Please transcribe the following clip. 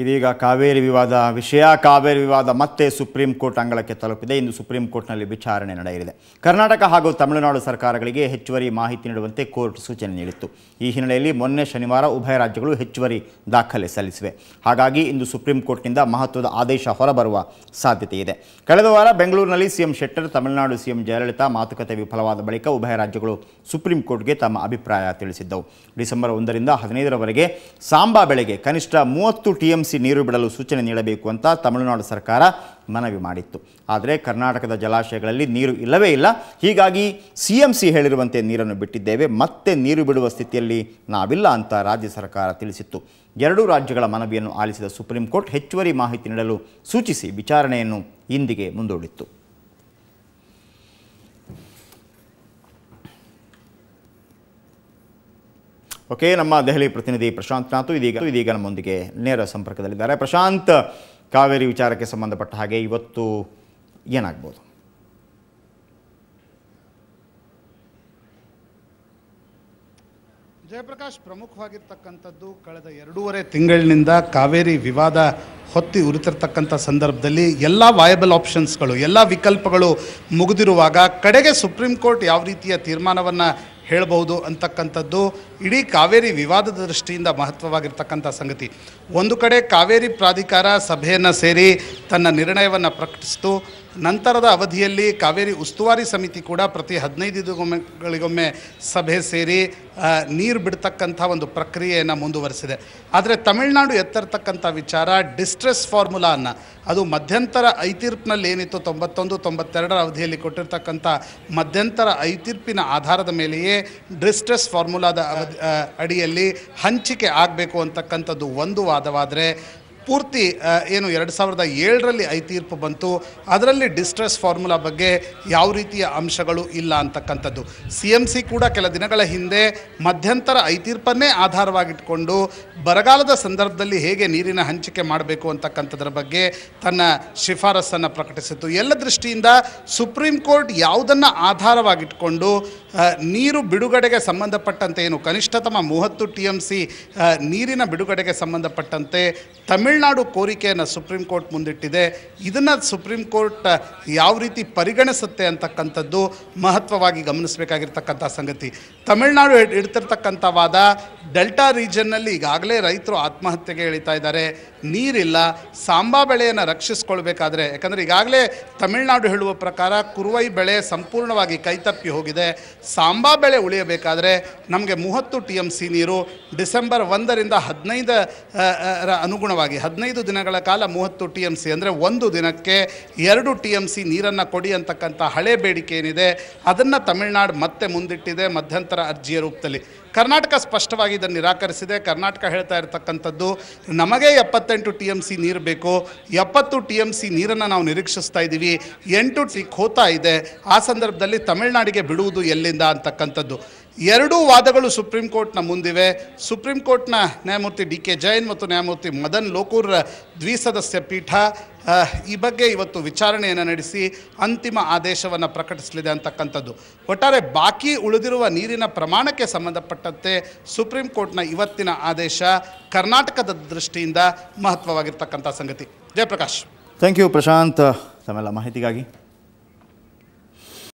ಇದೀಗ ಕಾವೇರಿ ವಿವಾದ ವಿಷಯ ಕಾವೇರಿ ವಿವಾದ ಮತ್ತೆ ಸುಪ್ರೀಂ ಕೋರ್ಟ್ ಅಂಗಳಕ್ಕೆ ತಲುಪಿದೆ ಇಂದು ಸುಪ್ರೀಂ ಕೋರ್ಟ್ನಲ್ಲಿ ವಿಚಾರಣೆ ನಡೆಯಲಿದೆ ಕರ್ನಾಟಕ ಹಾಗೂ ತಮಿಳುನಾಡು ಸರ್ಕಾರಗಳಿಗೆ ಹೆಚ್ಚುವರಿ ಮಾಹಿತಿ ನೀಡುವಂತೆ ಕೋರ್ಟ್ ಸೂಚನೆ ನೀಡಿತ್ತು ಈ ಹಿನ್ನೆಲೆಯಲ್ಲಿ ಮೊನ್ನೆ ಶನಿವಾರ ಉಭಯ ರಾಜ್ಯಗಳು ಹೆಚ್ಚುವರಿ ದಾಖಲೆ ಸಲ್ಲಿಸಿವೆ ಹಾಗಾಗಿ ಇಂದು ಸುಪ್ರೀಂ ಕೋರ್ಟ್ನಿಂದ ಮಹತ್ವದ ಆದೇಶ ಹೊರಬರುವ ಸಾಧ್ಯತೆ ಇದೆ ಕಳೆದ ವಾರ ಬೆಂಗಳೂರಿನಲ್ಲಿ ಸಿಎಂ ಶೆಟ್ಟರ್ ತಮಿಳುನಾಡು ಸಿಎಂ ಜಯಲಲಿತಾ ಮಾತುಕತೆ ವಿಫಲವಾದ ಬಳಿಕ ಉಭಯ ರಾಜ್ಯಗಳು ಸುಪ್ರೀಂ ಕೋರ್ಟ್ಗೆ ತಮ್ಮ ಅಭಿಪ್ರಾಯ ತಿಳಿಸಿದ್ದವು ಡಿಸೆಂಬರ್ ಒಂದರಿಂದ ಹದಿನೈದರವರೆಗೆ ಸಾಂಬಾ ಬೆಳೆಗೆ ಕನಿಷ್ಠ ಮೂವತ್ತು ಟಿಎಂ ಟಿಎಂಸಿ ನೀರು ಬಿಡಲು ಸೂಚನೆ ನೀಡಬೇಕು ಅಂತ ತಮಿಳುನಾಡು ಸರ್ಕಾರ ಮನವಿ ಮಾಡಿತ್ತು ಆದರೆ ಕರ್ನಾಟಕದ ಜಲಾಶಯಗಳಲ್ಲಿ ನೀರು ಇಲ್ಲವೇ ಇಲ್ಲ ಹೀಗಾಗಿ ಸಿ ಎಂ ಸಿ ಹೇಳಿರುವಂತೆ ನೀರನ್ನು ಬಿಟ್ಟಿದ್ದೇವೆ ಮತ್ತೆ ನೀರು ಬಿಡುವ ಸ್ಥಿತಿಯಲ್ಲಿ ನಾವಿಲ್ಲ ಅಂತ ರಾಜ್ಯ ಸರ್ಕಾರ ತಿಳಿಸಿತ್ತು ಎರಡೂ ರಾಜ್ಯಗಳ ಮನವಿಯನ್ನು ಆಲಿಸಿದ ಸುಪ್ರೀಂ ಕೋರ್ಟ್ ಹೆಚ್ಚುವರಿ ಮಾಹಿತಿ ನೀಡಲು ಸೂಚಿಸಿ ವಿಚಾರಣೆಯನ್ನು ಇಂದಿಗೆ ಮುಂದೂಡಿತ್ತು ಓಕೆ ನಮ್ಮ ದೆಹಲಿ ಪ್ರತಿನಿಧಿ ಪ್ರಶಾಂತ್ ನಾಥು ಇದೀಗ ಇದೀಗ ನಮ್ಮೊಂದಿಗೆ ನೇರ ಸಂಪರ್ಕದಲ್ಲಿದ್ದಾರೆ ಪ್ರಶಾಂತ್ ಕಾವೇರಿ ವಿಚಾರಕ್ಕೆ ಸಂಬಂಧಪಟ್ಟ ಹಾಗೆ ಇವತ್ತು ಏನಾಗ್ಬೋದು ಜಯಪ್ರಕಾಶ್ ಪ್ರಮುಖವಾಗಿರ್ತಕ್ಕಂಥದ್ದು ಕಳೆದ ಎರಡೂವರೆ ತಿಂಗಳಿನಿಂದ ಕಾವೇರಿ ವಿವಾದ ಹೊತ್ತಿ ಉರಿತಿರ್ತಕ್ಕಂಥ ಸಂದರ್ಭದಲ್ಲಿ ಎಲ್ಲ ವಾಯಬಲ್ ಆಪ್ಷನ್ಸ್ಗಳು ಎಲ್ಲ ವಿಕಲ್ಪಗಳು ಮುಗಿದಿರುವಾಗ ಕಡೆಗೆ ಸುಪ್ರೀಂ ಕೋರ್ಟ್ ಯಾವ ರೀತಿಯ ತೀರ್ಮಾನವನ್ನು ಹೇಳಬಹುದು ಅಂತಕ್ಕಂಥದ್ದು ಇಡೀ ಕಾವೇರಿ ವಿವಾದದ ದೃಷ್ಟಿಯಿಂದ ಮಹತ್ವವಾಗಿರ್ತಕ್ಕಂಥ ಸಂಗತಿ ಒಂದು ಕಡೆ ಕಾವೇರಿ ಪ್ರಾಧಿಕಾರ ಸಭೆಯನ್ನು ಸೇರಿ ತನ್ನ ನಿರ್ಣಯವನ್ನು ಪ್ರಕಟಿಸಿತು ನಂತರದ ಅವಧಿಯಲ್ಲಿ ಕಾವೇರಿ ಉಸ್ತುವಾರಿ ಸಮಿತಿ ಕೂಡ ಪ್ರತಿ ಹದಿನೈದು ದಿನಗಳಿಗೊಮ್ಮೆ ಸಭೆ ಸೇರಿ ನೀರು ಬಿಡ್ತಕ್ಕಂಥ ಒಂದು ಪ್ರಕ್ರಿಯೆಯನ್ನು ಮುಂದುವರಿಸಿದೆ ಆದರೆ ತಮಿಳುನಾಡು ಎತ್ತರತಕ್ಕಂಥ ವಿಚಾರ ಡಿಸ್ಟ್ರೆಸ್ ಫಾರ್ಮುಲಾ ಅದು ಮಧ್ಯಂತರ ಐತೀರ್ಪಿನಲ್ಲಿ ಏನಿತ್ತು ತೊಂಬತ್ತೊಂದು ತೊಂಬತ್ತೆರಡರ ಅವಧಿಯಲ್ಲಿ ಕೊಟ್ಟಿರ್ತಕ್ಕಂಥ ಮಧ್ಯಂತರ ಐತೀರ್ಪಿನ ಆಧಾರದ ಮೇಲೆಯೇ ಡಿಸ್ಟ್ರೆಸ್ ಫಾರ್ಮುಲಾದ ಅಡಿಯಲ್ಲಿ ಹಂಚಿಕೆ ಆಗಬೇಕು ಅಂತಕ್ಕಂಥದ್ದು ಒಂದು ವಾದವಾದರೆ ಪೂರ್ತಿ ಏನು ಎರಡು ಸಾವಿರದ ಏಳರಲ್ಲಿ ಐ ತೀರ್ಪು ಬಂತು ಅದರಲ್ಲಿ ಡಿಸ್ಟ್ರೆಸ್ ಫಾರ್ಮುಲಾ ಬಗ್ಗೆ ಯಾವ ರೀತಿಯ ಅಂಶಗಳು ಇಲ್ಲ ಅಂತಕ್ಕಂಥದ್ದು ಸಿ ಎಮ್ ಸಿ ಕೂಡ ಕೆಲ ದಿನಗಳ ಹಿಂದೆ ಮಧ್ಯಂತರ ಐ ತೀರ್ಪನ್ನೇ ಆಧಾರವಾಗಿಟ್ಕೊಂಡು ಬರಗಾಲದ ಸಂದರ್ಭದಲ್ಲಿ ಹೇಗೆ ನೀರಿನ ಹಂಚಿಕೆ ಮಾಡಬೇಕು ಅಂತಕ್ಕಂಥದ್ರ ಬಗ್ಗೆ ತನ್ನ ಶಿಫಾರಸನ್ನು ಪ್ರಕಟಿಸಿತು ಎಲ್ಲ ದೃಷ್ಟಿಯಿಂದ ಸುಪ್ರೀಂ ಕೋರ್ಟ್ ಯಾವುದನ್ನು ಆಧಾರವಾಗಿಟ್ಕೊಂಡು ನೀರು ಬಿಡುಗಡೆಗೆ ಸಂಬಂಧಪಟ್ಟಂತೆ ಏನು ಕನಿಷ್ಠತಮ ಮೂವತ್ತು ಟಿ ಎಮ್ ಸಿ ನೀರಿನ ಬಿಡುಗಡೆಗೆ ಸಂಬಂಧಪಟ್ಟಂತೆ ತಮಿಳ್ ತಮಿಳ್ನಾಡು ಕೋರಿಕೆಯನ್ನು ಸುಪ್ರೀಂ ಕೋರ್ಟ್ ಮುಂದಿಟ್ಟಿದೆ ಇದನ್ನು ಸುಪ್ರೀಂ ಕೋರ್ಟ್ ಯಾವ ರೀತಿ ಪರಿಗಣಿಸುತ್ತೆ ಅಂತಕ್ಕಂಥದ್ದು ಮಹತ್ವವಾಗಿ ಗಮನಿಸಬೇಕಾಗಿರ್ತಕ್ಕಂಥ ಸಂಗತಿ ತಮಿಳುನಾಡು ಇಡ್ತಿರ್ತಕ್ಕಂಥ ವಾದ ಡೆಲ್ಟಾ ರೀಜನ್ನಲ್ಲಿ ಈಗಾಗಲೇ ರೈತರು ಆತ್ಮಹತ್ಯೆಗೆ ಇಳಿತಾ ಇದ್ದಾರೆ ನೀರಿಲ್ಲ ಸಾಂಬಾ ಬೆಳೆಯನ್ನು ರಕ್ಷಿಸ್ಕೊಳ್ಬೇಕಾದ್ರೆ ಯಾಕಂದರೆ ಈಗಾಗಲೇ ತಮಿಳುನಾಡು ಹೇಳುವ ಪ್ರಕಾರ ಕುರುವೈ ಬೆಳೆ ಸಂಪೂರ್ಣವಾಗಿ ಕೈತಪ್ಪಿ ಹೋಗಿದೆ ಸಾಂಬಾ ಬೆಳೆ ಉಳಿಯಬೇಕಾದರೆ ನಮಗೆ ಮೂವತ್ತು ಟಿ ಎಮ್ ಸಿ ನೀರು ಡಿಸೆಂಬರ್ ಒಂದರಿಂದ ಹದಿನೈದು ಅನುಗುಣವಾಗಿ ಹದಿನೈದು ದಿನಗಳ ಕಾಲ ಮೂವತ್ತು ಟಿ ಎಮ್ ಸಿ ಅಂದರೆ ಒಂದು ದಿನಕ್ಕೆ ಎರಡು ಟಿ ಎಮ್ ಸಿ ನೀರನ್ನು ಕೊಡಿ ಅಂತಕ್ಕಂಥ ಹಳೆ ಬೇಡಿಕೆ ಏನಿದೆ ಅದನ್ನು ತಮಿಳ್ನಾಡು ಮತ್ತೆ ಮುಂದಿಟ್ಟಿದೆ ಮಧ್ಯಂತರ ಅರ್ಜಿಯ ರೂಪದಲ್ಲಿ ಕರ್ನಾಟಕ ಸ್ಪಷ್ಟವಾಗಿ ಇದನ್ನು ನಿರಾಕರಿಸಿದೆ ಕರ್ನಾಟಕ ಹೇಳ್ತಾ ಇರತಕ್ಕಂಥದ್ದು ನಮಗೆ ಎಪ್ಪತ್ತೆಂಟು ಟಿ ಎಮ್ ಸಿ ನೀರು ಬೇಕು ಎಪ್ಪತ್ತು ಟಿ ಎಮ್ ಸಿ ನೀರನ್ನು ನಾವು ನಿರೀಕ್ಷಿಸ್ತಾ ಇದ್ದೀವಿ ಎಂಟು ಟಿ ಖೋತಾ ಇದೆ ಆ ಸಂದರ್ಭದಲ್ಲಿ ತಮಿಳುನಾಡಿಗೆ ಬಿಡುವುದು ಎಲ್ಲಿಂದ ಅಂತಕ್ಕಂಥದ್ದು ಎರಡೂ ವಾದಗಳು ಸುಪ್ರೀಂ ಕೋರ್ಟ್ನ ಮುಂದಿವೆ ಸುಪ್ರೀಂ ಕೋರ್ಟ್ನ ನ್ಯಾಯಮೂರ್ತಿ ಡಿ ಕೆ ಜೈನ್ ಮತ್ತು ನ್ಯಾಯಮೂರ್ತಿ ಮದನ್ ಲೋಕೂರ್ ದ್ವಿಸದಸ್ಯ ಪೀಠ ಈ ಬಗ್ಗೆ ಇವತ್ತು ವಿಚಾರಣೆಯನ್ನು ನಡೆಸಿ ಅಂತಿಮ ಆದೇಶವನ್ನು ಪ್ರಕಟಿಸಲಿದೆ ಅಂತಕ್ಕಂಥದ್ದು ಒಟ್ಟಾರೆ ಬಾಕಿ ಉಳಿದಿರುವ ನೀರಿನ ಪ್ರಮಾಣಕ್ಕೆ ಸಂಬಂಧಪಟ್ಟಂತೆ ಸುಪ್ರೀಂ ಕೋರ್ಟ್ನ ಇವತ್ತಿನ ಆದೇಶ ಕರ್ನಾಟಕದ ದೃಷ್ಟಿಯಿಂದ ಮಹತ್ವವಾಗಿರ್ತಕ್ಕಂಥ ಸಂಗತಿ ಜಯಪ್ರಕಾಶ್ ಥ್ಯಾಂಕ್ ಯು ಪ್ರಶಾಂತ್ ತಮ್ಮೆಲ್ಲ ಮಾಹಿತಿಗಾಗಿ